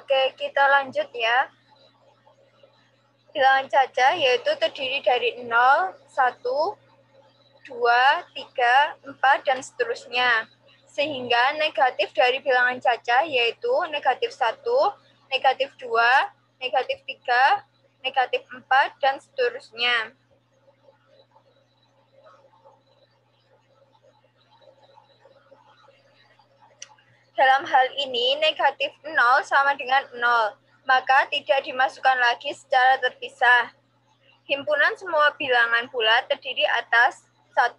Oke, kita lanjut ya. Bilangan cacah yaitu terdiri dari 0, 1, 2, 3, 4, dan seterusnya. Sehingga negatif dari bilangan cacah yaitu negatif 1, negatif 2, negatif 3, negatif 4, dan seterusnya. Dalam hal ini, negatif 0 sama dengan 0, maka tidak dimasukkan lagi secara terpisah. Himpunan semua bilangan bulat terdiri atas 1.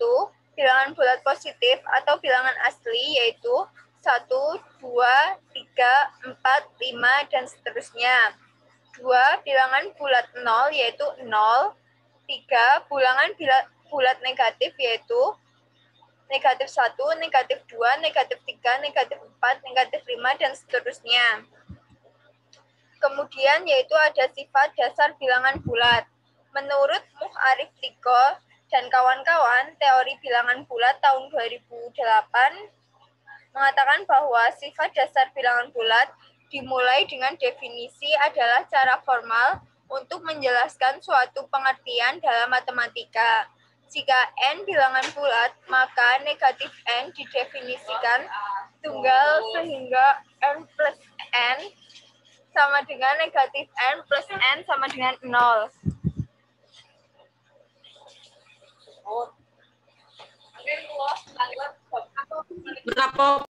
Bilangan bulat positif atau bilangan asli yaitu 1, 2, 3, 4, 5, dan seterusnya. 2. Bilangan bulat 0 yaitu 0. 3. Bilangan bulat negatif yaitu negatif 1, negatif 2, negatif 3, negatif 4, negatif 5, dan seterusnya. Kemudian yaitu ada sifat dasar bilangan bulat. Menurut Muharif Tiko dan kawan-kawan, teori bilangan bulat tahun 2008 mengatakan bahwa sifat dasar bilangan bulat dimulai dengan definisi adalah cara formal untuk menjelaskan suatu pengertian dalam matematika jika N bilangan bulat, maka negatif N didefinisikan tunggal sehingga N plus N sama dengan negatif N plus N sama dengan nol. Berapa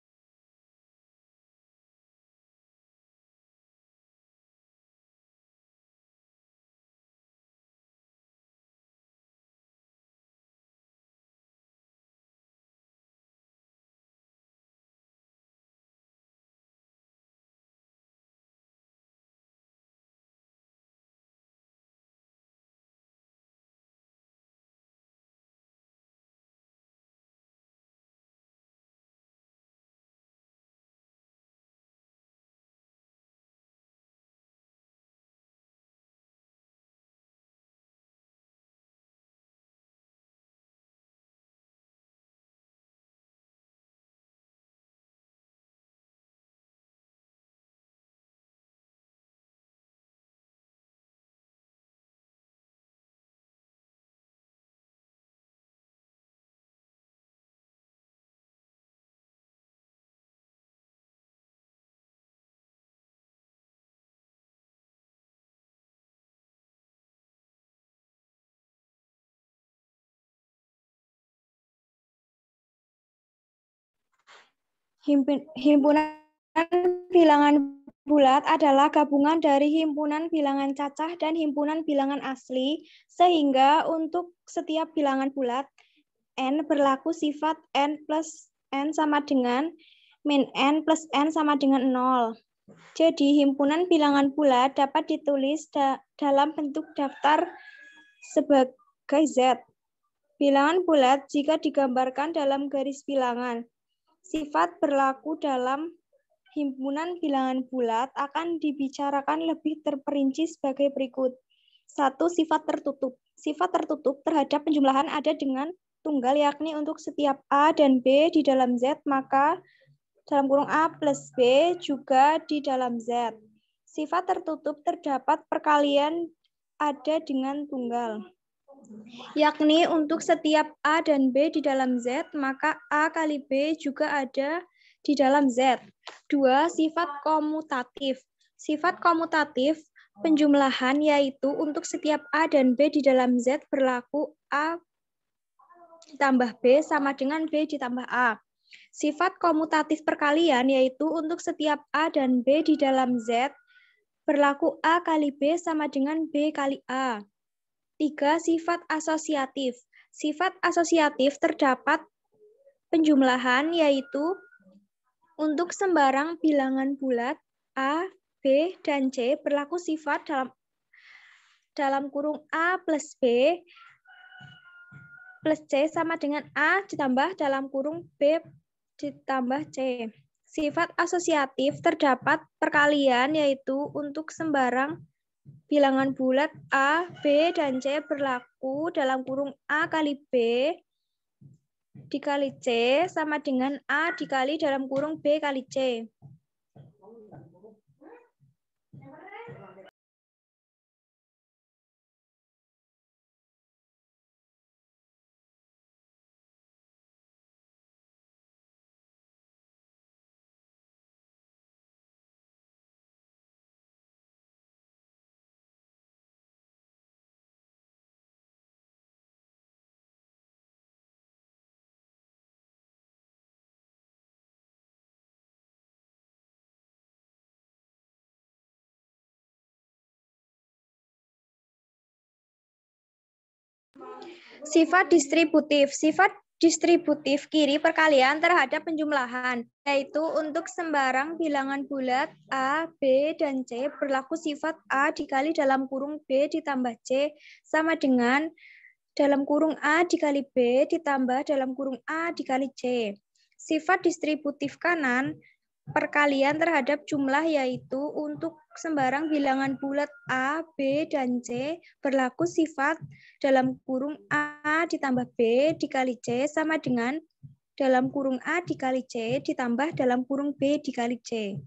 himpunan bilangan bulat adalah gabungan dari himpunan bilangan cacah dan himpunan bilangan asli, sehingga untuk setiap bilangan bulat, N berlaku sifat N plus N sama dengan min N plus N sama dengan 0. Jadi, himpunan bilangan bulat dapat ditulis da dalam bentuk daftar sebagai Z. Bilangan bulat jika digambarkan dalam garis bilangan, Sifat berlaku dalam himpunan bilangan bulat akan dibicarakan lebih terperinci sebagai berikut. Satu, sifat tertutup. Sifat tertutup terhadap penjumlahan ada dengan tunggal yakni untuk setiap A dan B di dalam Z, maka dalam kurung A plus B juga di dalam Z. Sifat tertutup terdapat perkalian ada dengan tunggal yakni untuk setiap A dan B di dalam Z, maka A kali B juga ada di dalam Z. Dua, sifat komutatif. Sifat komutatif penjumlahan yaitu untuk setiap A dan B di dalam Z berlaku A ditambah B sama dengan B ditambah A. Sifat komutatif perkalian yaitu untuk setiap A dan B di dalam Z berlaku A kali B sama dengan B kali A. Tiga, sifat asosiatif. Sifat asosiatif terdapat penjumlahan yaitu untuk sembarang bilangan bulat A, B, dan C berlaku sifat dalam dalam kurung A plus B plus C sama dengan A ditambah dalam kurung B ditambah C. Sifat asosiatif terdapat perkalian yaitu untuk sembarang Bilangan bulat A, B, dan C berlaku dalam kurung A kali B dikali C sama dengan A dikali dalam kurung B kali C. Sifat distributif. Sifat distributif kiri perkalian terhadap penjumlahan, yaitu untuk sembarang bilangan bulat A, B, dan C berlaku sifat A dikali dalam kurung B ditambah C sama dengan dalam kurung A dikali B ditambah dalam kurung A dikali C. Sifat distributif kanan perkalian terhadap jumlah yaitu untuk sembarang bilangan bulat A, B, dan C berlaku sifat dalam kurung A ditambah B dikali C sama dengan dalam kurung A dikali C ditambah dalam kurung B dikali C.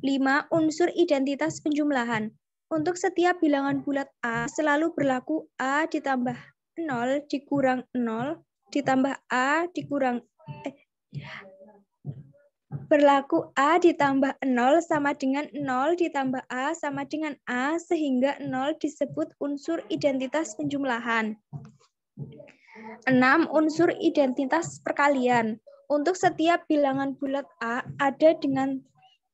5. Unsur identitas penjumlahan. Untuk setiap bilangan bulat A selalu berlaku A ditambah 0 dikurang 0 ditambah A dikurang eh, Berlaku A ditambah 0 sama dengan 0 ditambah A sama dengan A, sehingga 0 disebut unsur identitas penjumlahan. 6. Unsur identitas perkalian. Untuk setiap bilangan bulat A ada dengan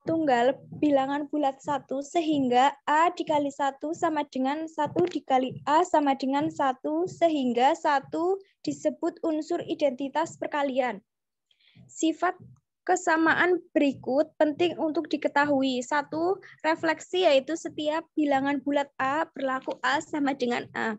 tunggal bilangan bulat 1 sehingga A dikali 1 sama dengan 1 dikali A sama dengan 1 sehingga 1 disebut unsur identitas perkalian. Sifat Kesamaan berikut penting untuk diketahui. Satu, refleksi yaitu setiap bilangan bulat A berlaku A sama dengan A.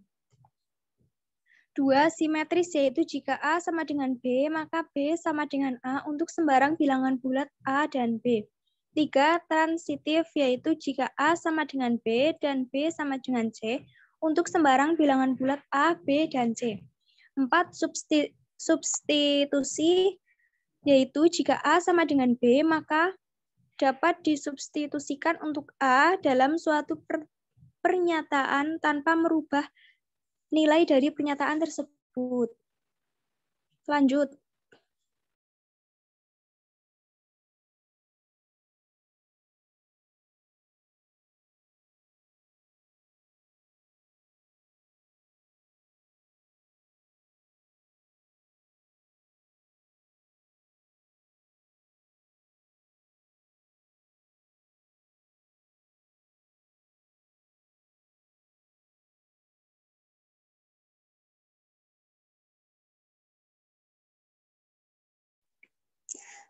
Dua, simetris yaitu jika A sama dengan B, maka B sama dengan A untuk sembarang bilangan bulat A dan B. Tiga, transitif yaitu jika A sama dengan B dan B sama dengan C untuk sembarang bilangan bulat A, B, dan C. Empat, substitusi yaitu jika A sama dengan B, maka dapat disubstitusikan untuk A dalam suatu per pernyataan tanpa merubah nilai dari pernyataan tersebut. Lanjut.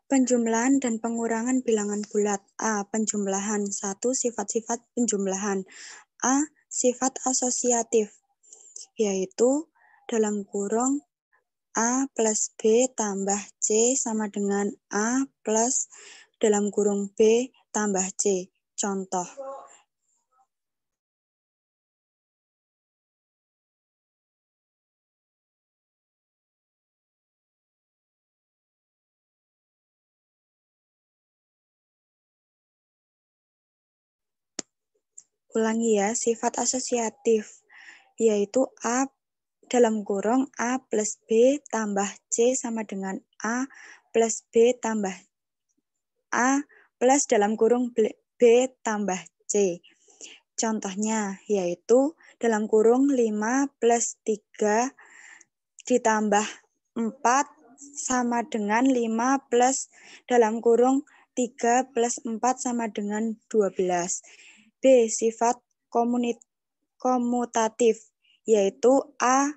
Penjumlahan dan pengurangan bilangan bulat. A. Penjumlahan. 1. Sifat-sifat penjumlahan. A. Sifat asosiatif, yaitu dalam kurung A plus B tambah C sama dengan A plus dalam kurung B tambah C. Contoh. ulangi ya, sifat asosiatif, yaitu A dalam kurung A plus B tambah C sama dengan A plus B tambah A plus dalam kurung B tambah C. Contohnya yaitu dalam kurung 5 plus 3 ditambah 4 sama dengan 5 plus dalam kurung 3 plus 4 sama dengan 12. B. Sifat komunit, komutatif, yaitu A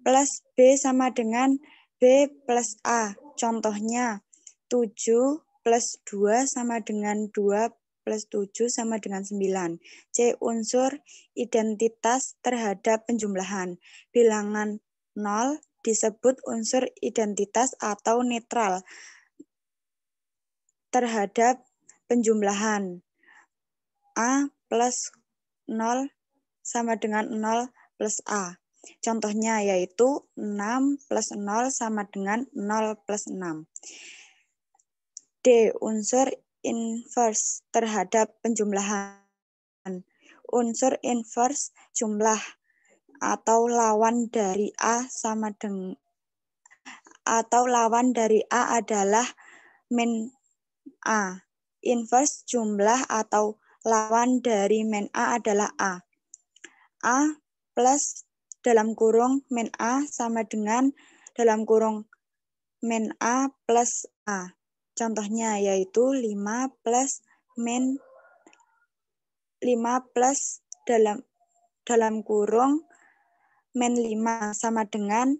plus B sama dengan B plus A. Contohnya, 7 plus 2 sama dengan 2 plus 7 sama dengan 9. C. Unsur identitas terhadap penjumlahan. Bilangan 0 disebut unsur identitas atau netral terhadap penjumlahan. A plus 0 sama dengan 0 plus A. Contohnya yaitu 6 plus 0 sama dengan 0 plus 6. D. Unsur inverse terhadap penjumlahan. Unsur inverse jumlah atau lawan dari A sama dengan atau lawan dari A adalah min A. Inverse jumlah atau lawan dari men A adalah A. A plus dalam kurung men A sama dengan dalam kurung men A plus A. Contohnya yaitu 5 plus men 5 plus dalam dalam kurung men 5 sama dengan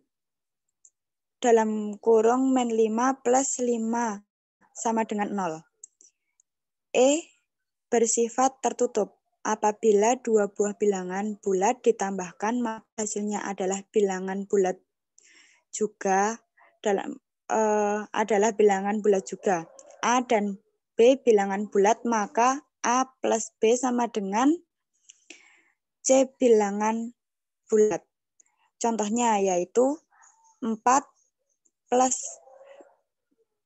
dalam kurung men 5 plus 5 sama dengan 0. E bersifat tertutup. Apabila dua buah bilangan bulat ditambahkan, maka hasilnya adalah bilangan bulat juga dalam uh, adalah bilangan bulat juga. A dan B bilangan bulat, maka A plus B sama dengan C bilangan bulat. Contohnya yaitu 4 plus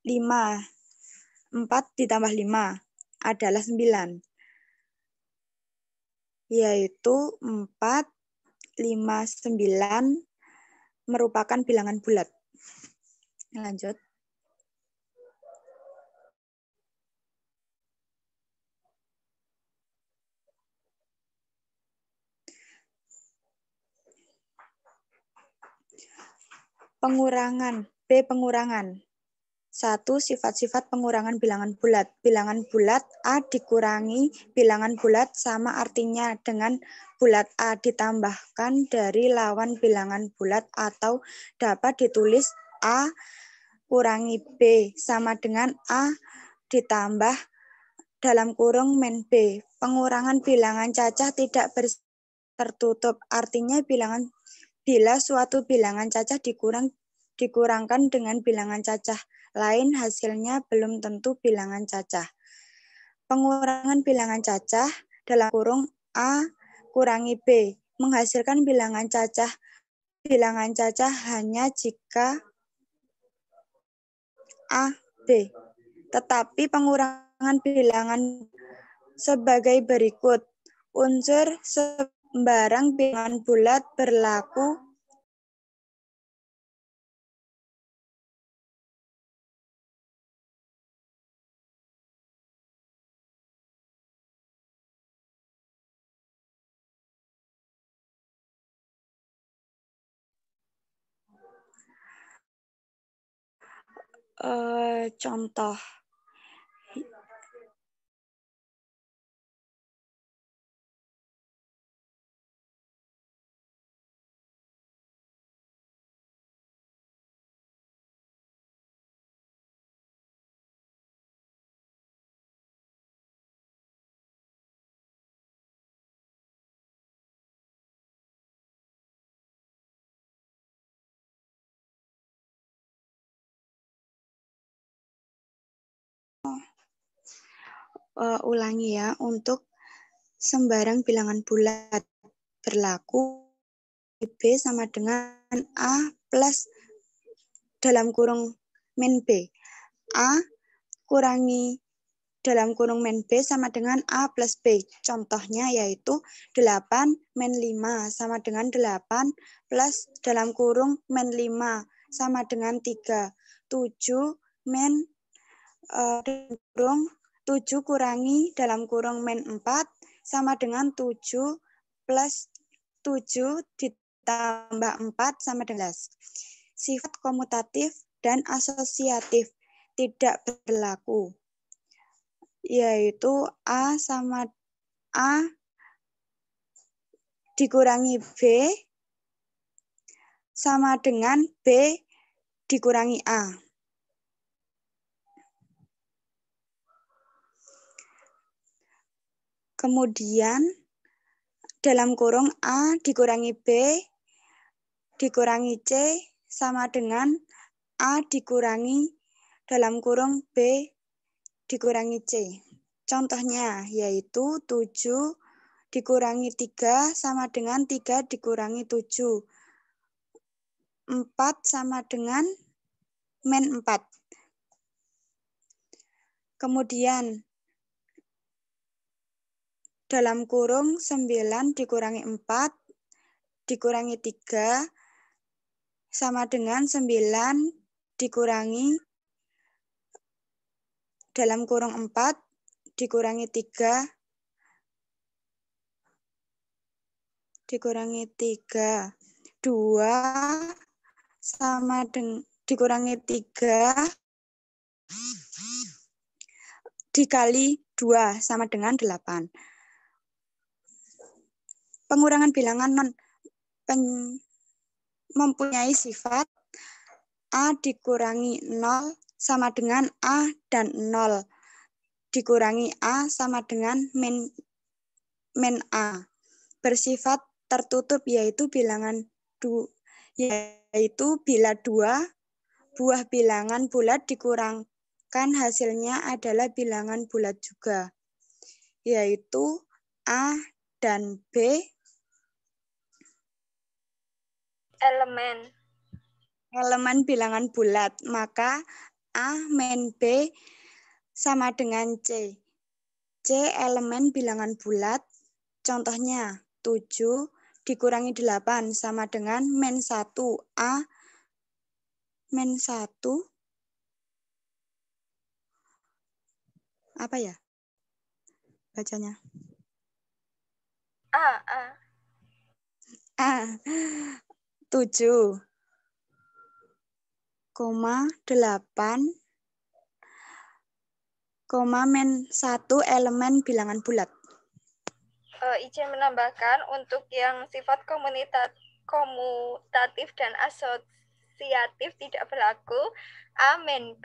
5. 4 ditambah 5 adalah 9. Yaitu 4, 5, 9 merupakan bilangan bulat. Lanjut. Pengurangan, B pengurangan. Satu, sifat-sifat pengurangan bilangan bulat. Bilangan bulat A dikurangi bilangan bulat sama artinya dengan bulat A ditambahkan dari lawan bilangan bulat atau dapat ditulis A kurangi B sama dengan A ditambah dalam kurung men B. Pengurangan bilangan cacah tidak tertutup. Artinya bilangan bila suatu bilangan cacah dikurang, dikurangkan dengan bilangan cacah lain hasilnya belum tentu bilangan cacah. Pengurangan bilangan cacah dalam kurung A kurangi B menghasilkan bilangan cacah. Bilangan cacah hanya jika A, B. Tetapi pengurangan bilangan sebagai berikut. Unsur sembarang bilangan bulat berlaku uh, contoh uh, ulangi ya, untuk sembarang bilangan bulat berlaku B sama dengan A plus dalam kurung min B. A kurangi dalam kurung min B sama dengan A plus B. Contohnya yaitu 8 min 5 sama dengan 8 plus dalam kurung min 5 sama dengan 3. 7 min uh, kurung 7 kurangi dalam kurung min 4 sama dengan 7 plus 7 ditambah 4 sama dengan Sifat komutatif dan asosiatif tidak berlaku, yaitu A sama A dikurangi B sama dengan B dikurangi A. Kemudian dalam kurung A dikurangi B dikurangi C sama dengan A dikurangi dalam kurung B dikurangi C. Contohnya yaitu 7 dikurangi 3 sama dengan 3 dikurangi 7. 4 sama dengan men 4. Kemudian dalam kurung 9 dikurangi 4 dikurangi 3 sama dengan 9 dikurangi dalam kurung 4 dikurangi 3 dikurangi 3 2 sama dengan dikurangi 3 dikali 2 sama dengan 8 pengurangan bilangan non pen, mempunyai sifat A dikurangi 0 sama dengan A dan 0 dikurangi A sama dengan min, min A. Bersifat tertutup yaitu bilangan du, yaitu bila dua buah bilangan bulat dikurangkan hasilnya adalah bilangan bulat juga, yaitu A dan B elemen. Elemen bilangan bulat, maka A men B sama dengan C. C elemen bilangan bulat, contohnya 7 dikurangi 8 sama dengan men 1. A men 1 apa ya bacanya? A, A. A tujuh koma men satu elemen bilangan bulat. Uh, eh, izin menambahkan untuk yang sifat komunitas komutatif dan asosiatif tidak berlaku A men B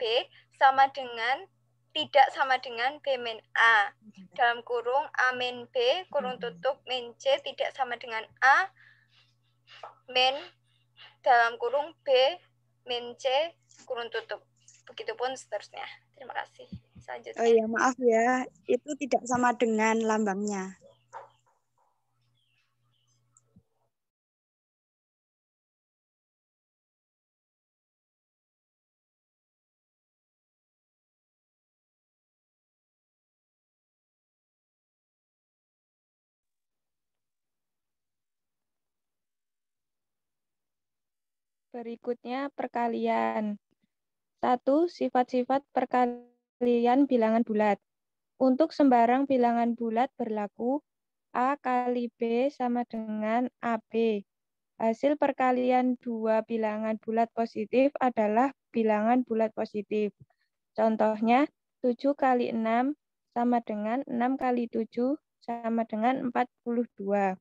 sama dengan tidak sama dengan B men A dalam kurung A men B kurung tutup men C tidak sama dengan A men dalam kurung B min C kurung tutup. Begitupun seterusnya. Terima kasih. Selanjutnya. Oh iya maaf ya. Itu tidak sama dengan lambangnya. Berikutnya perkalian. satu Sifat-sifat perkalian bilangan bulat. Untuk sembarang bilangan bulat berlaku A kali B sama dengan AB. Hasil perkalian dua bilangan bulat positif adalah bilangan bulat positif. Contohnya, 7 kali 6 sama dengan 6 kali 7 sama dengan 42.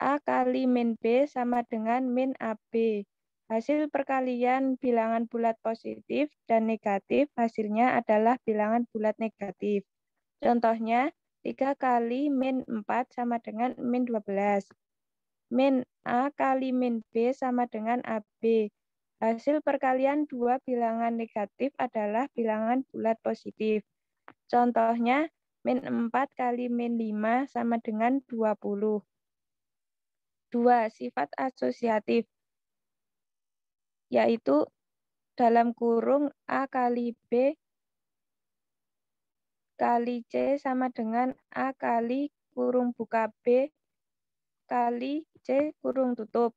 A kali min B sama dengan min AB. Hasil perkalian bilangan bulat positif dan negatif hasilnya adalah bilangan bulat negatif. Contohnya, 3 kali min 4 sama dengan min 12. Min A kali min B sama dengan AB. Hasil perkalian dua bilangan negatif adalah bilangan bulat positif. Contohnya, min 4 kali min 5 sama dengan 20. 2. Sifat asosiatif yaitu dalam kurung A kali B kali C sama dengan A kali kurung buka B kali C kurung tutup.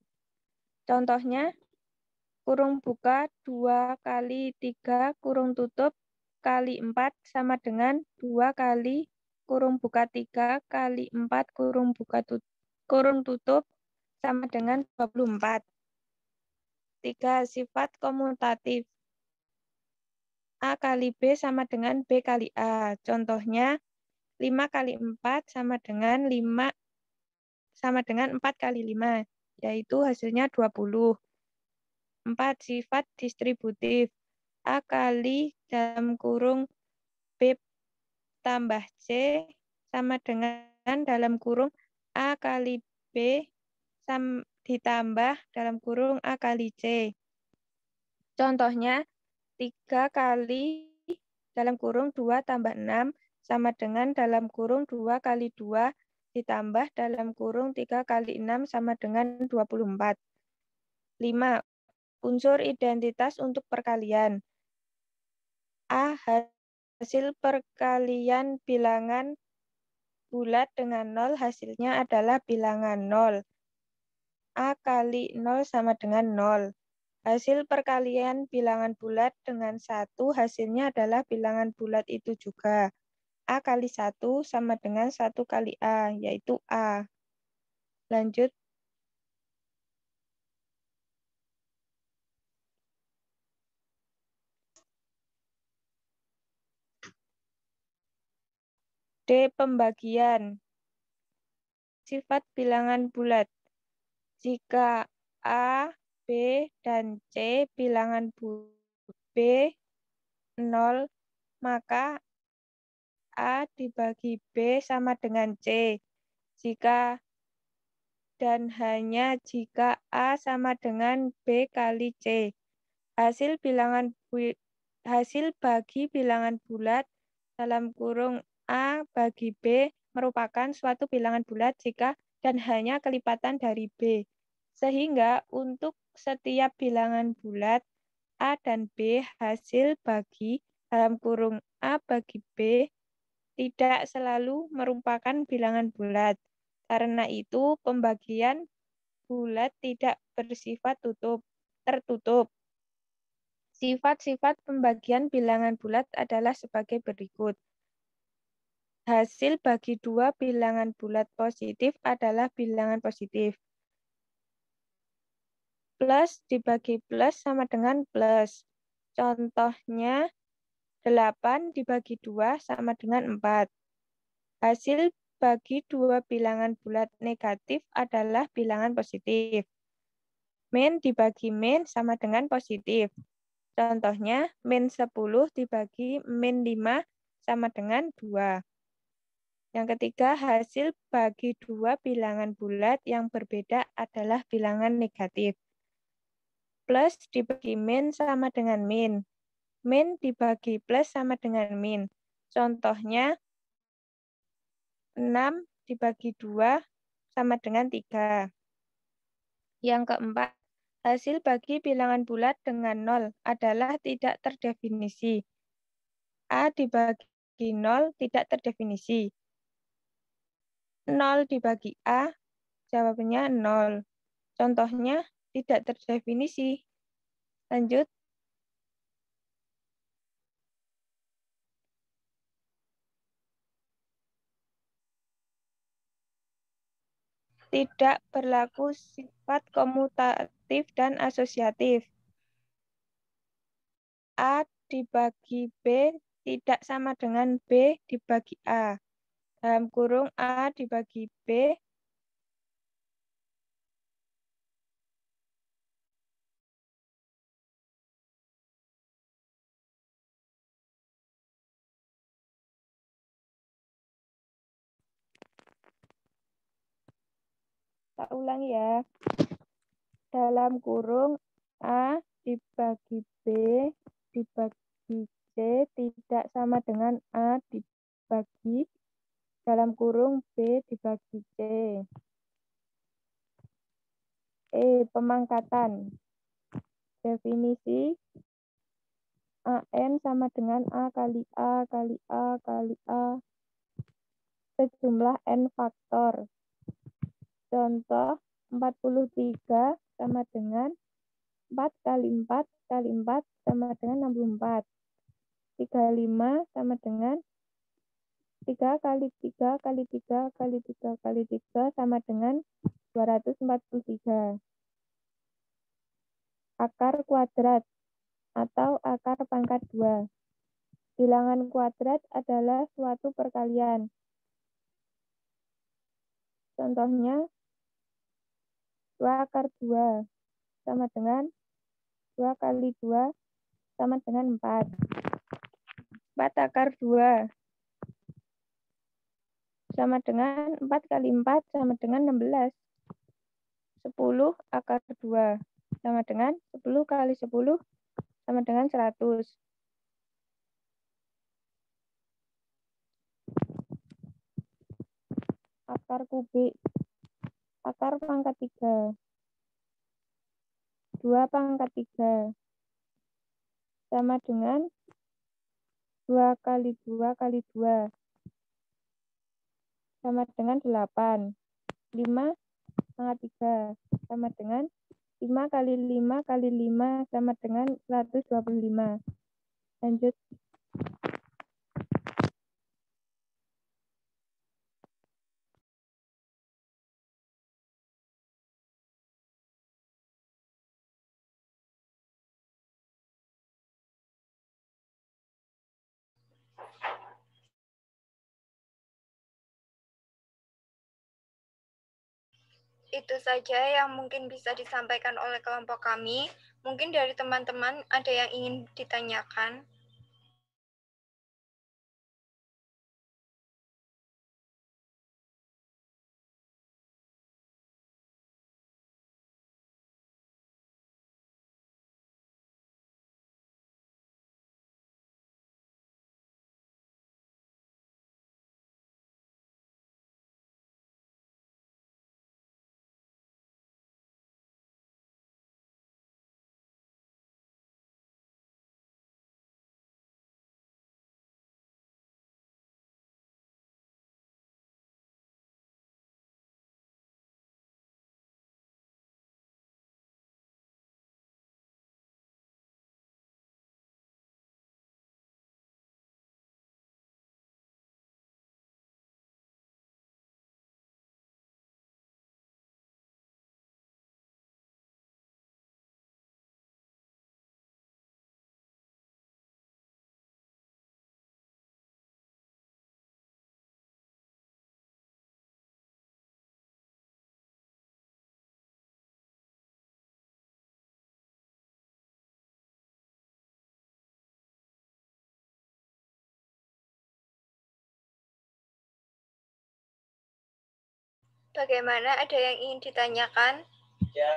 Contohnya, kurung buka 2 kali 3 kurung tutup kali 4 sama dengan 2 kali kurung buka 3 kali 4 kurung buka tutup, kurung tutup sama dengan 24 tiga Sifat komutatif. A kali B sama dengan B kali A. Contohnya, 5 kali 4 sama dengan 5 sama dengan 4 kali 5, yaitu hasilnya 20. 4. Sifat distributif. A kali dalam kurung B tambah C sama dengan dalam kurung A kali B sam, ditambah dalam kurung A kali C. Contohnya, 3 kali dalam kurung 2 tambah 6 sama dengan dalam kurung 2 kali 2 ditambah dalam kurung 3 kali 6 sama dengan 24. 5. Unsur identitas untuk perkalian. A. Hasil perkalian bilangan bulat dengan 0 hasilnya adalah bilangan 0. A kali 0 sama dengan 0. Hasil perkalian bilangan bulat dengan 1 hasilnya adalah bilangan bulat itu juga. A kali 1 sama dengan 1 kali A, yaitu A. Lanjut. D. Pembagian. Sifat bilangan bulat. Jika A, B, dan C bilangan B 0, maka A dibagi B sama dengan C. Jika dan hanya jika A sama dengan B kali C. Hasil bilangan hasil bagi bilangan bulat dalam kurung A bagi B merupakan suatu bilangan bulat jika dan hanya kelipatan dari B. Sehingga untuk setiap bilangan bulat A dan B hasil bagi dalam kurung A bagi B tidak selalu merupakan bilangan bulat. Karena itu pembagian bulat tidak bersifat tutup, tertutup. Sifat-sifat pembagian bilangan bulat adalah sebagai berikut. Hasil bagi dua bilangan bulat positif adalah bilangan positif. Plus dibagi plus sama dengan plus. Contohnya, 8 dibagi 2 sama dengan 4. Hasil bagi dua bilangan bulat negatif adalah bilangan positif. Min dibagi min sama dengan positif. Contohnya, min 10 dibagi min 5 sama dengan 2. Yang ketiga, hasil bagi dua bilangan bulat yang berbeda adalah bilangan negatif. Plus dibagi min sama dengan min. Min dibagi plus sama dengan min. Contohnya, 6 dibagi 2 sama dengan 3. Yang keempat, hasil bagi bilangan bulat dengan 0 adalah tidak terdefinisi. A dibagi 0 tidak terdefinisi. 0 dibagi A, jawabannya 0. Contohnya tidak terdefinisi. Lanjut. Tidak berlaku sifat komutatif dan asosiatif. A dibagi B tidak sama dengan B dibagi A dalam kurung A dibagi B tak ulang ya. Dalam kurung A dibagi B dibagi C tidak sama dengan A dibagi dalam kurung B dibagi C. E. Pemangkatan. Definisi AN sama dengan A kali A kali A kali A sejumlah N faktor. Contoh 43 sama dengan 4 kali 4 kali 4 sama dengan 64. 35 sama dengan 3 kali 3 kali 3 kali 3 kali 3 sama dengan 243. Akar kuadrat atau akar pangkat 2. Bilangan kuadrat adalah suatu perkalian. Contohnya, 2 akar 2 sama dengan 2 kali 2 sama dengan 4. 4 akar 2 sama dengan 4 kali 4 sama dengan 16. 10 akar 2 sama dengan 10 kali 10 sama dengan 100. Akar kubik. Akar pangkat 3. 2 pangkat 3 sama dengan 2 kali 2 kali 2 sama dengan 8. 5 sama 3 sama dengan 5 kali 5 kali 5 sama dengan 125. Lanjut. itu saja yang mungkin bisa disampaikan oleh kelompok kami. Mungkin dari teman-teman ada yang ingin ditanyakan. Bagaimana? Ada yang ingin ditanyakan? Ya,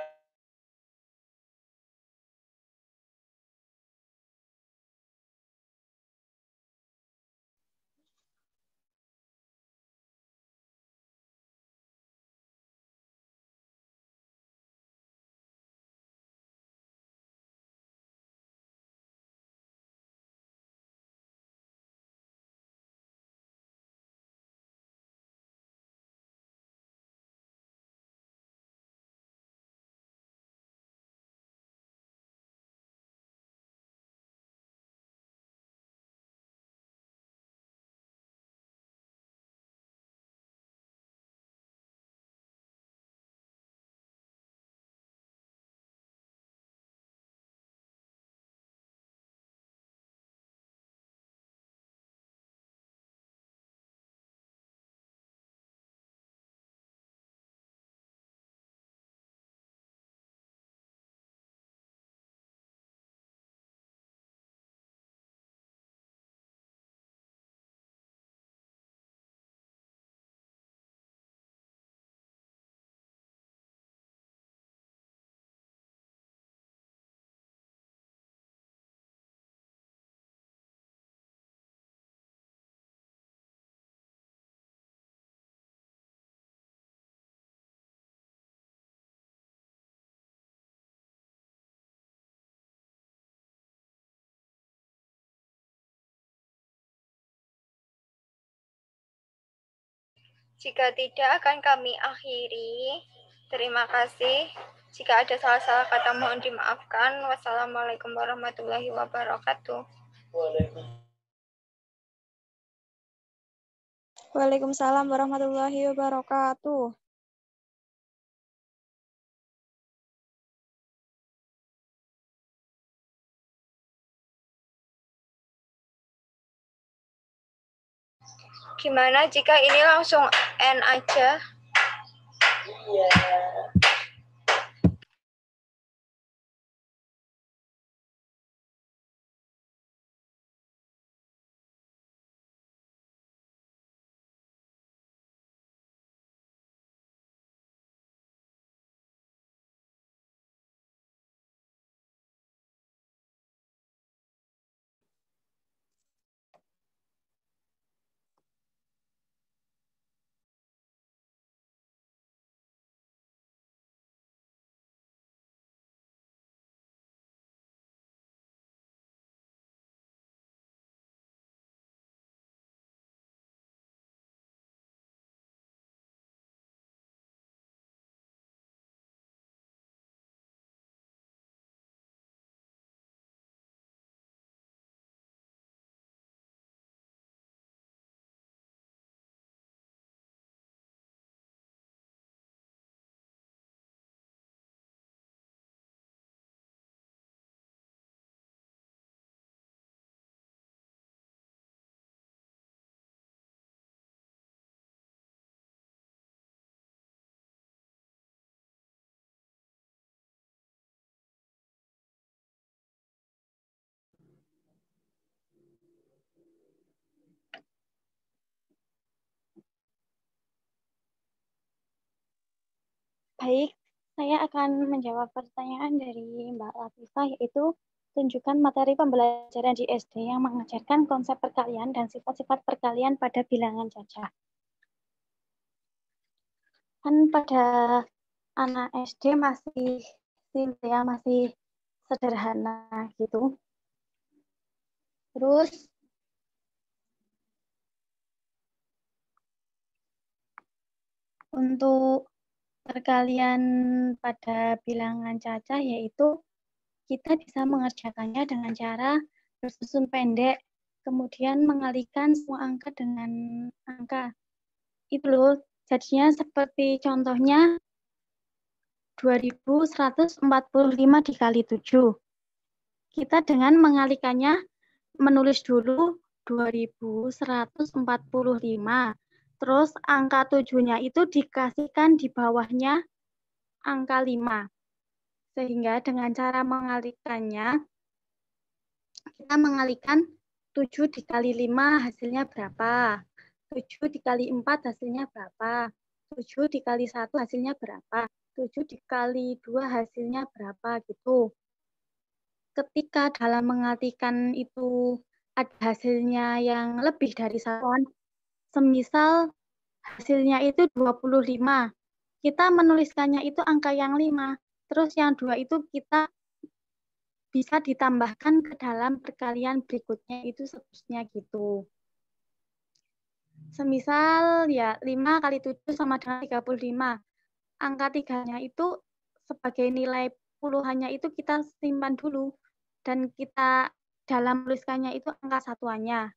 Jika tidak akan kami akhiri. Terima kasih. Jika ada salah-salah kata mohon dimaafkan. Wassalamualaikum warahmatullahi wabarakatuh. Waalaikumsalam warahmatullahi wabarakatuh. Gimana jika ini langsung N aja? Iya. Baik, saya akan menjawab pertanyaan dari Mbak Latifah, yaitu tunjukkan materi pembelajaran di SD yang mengajarkan konsep perkalian dan sifat-sifat perkalian pada bilangan cacah. Kan pada anak SD masih ya masih sederhana gitu. Terus untuk Perkalian pada bilangan cacah yaitu kita bisa mengerjakannya dengan cara bersusun pendek, kemudian mengalihkan semua angka dengan angka. Itu loh, jadinya seperti contohnya 2145 dikali 7. Kita dengan mengalihkannya menulis dulu 2145 Terus angka tujuhnya itu dikasihkan di bawahnya angka lima Sehingga dengan cara mengalikannya kita mengalikan tujuh dikali lima hasilnya berapa? tujuh dikali empat hasilnya berapa? tujuh dikali satu hasilnya berapa? tujuh dikali dua hasilnya berapa gitu. Ketika dalam mengalikan itu ada hasilnya yang lebih dari satuan, semisal hasilnya itu 25. Kita menuliskannya itu angka yang 5. Terus yang 2 itu kita bisa ditambahkan ke dalam perkalian berikutnya itu seterusnya gitu. Semisal ya 5 kali 7 sama dengan 35. Angka nya itu sebagai nilai puluhannya itu kita simpan dulu dan kita dalam tuliskannya itu angka satuannya.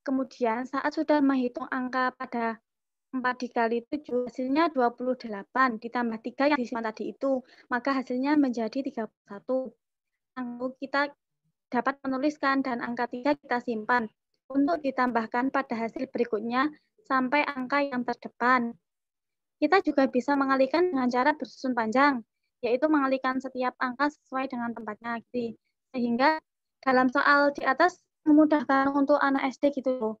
Kemudian saat sudah menghitung angka pada 4 dikali 7 hasilnya 28 ditambah 3 yang disimpan tadi itu, maka hasilnya menjadi 31. Lalu kita dapat menuliskan dan angka 3 kita simpan untuk ditambahkan pada hasil berikutnya sampai angka yang terdepan. Kita juga bisa mengalihkan dengan cara bersusun panjang, yaitu mengalihkan setiap angka sesuai dengan tempatnya. Sehingga dalam soal di atas memudahkan untuk anak SD gitu loh.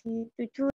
Di 7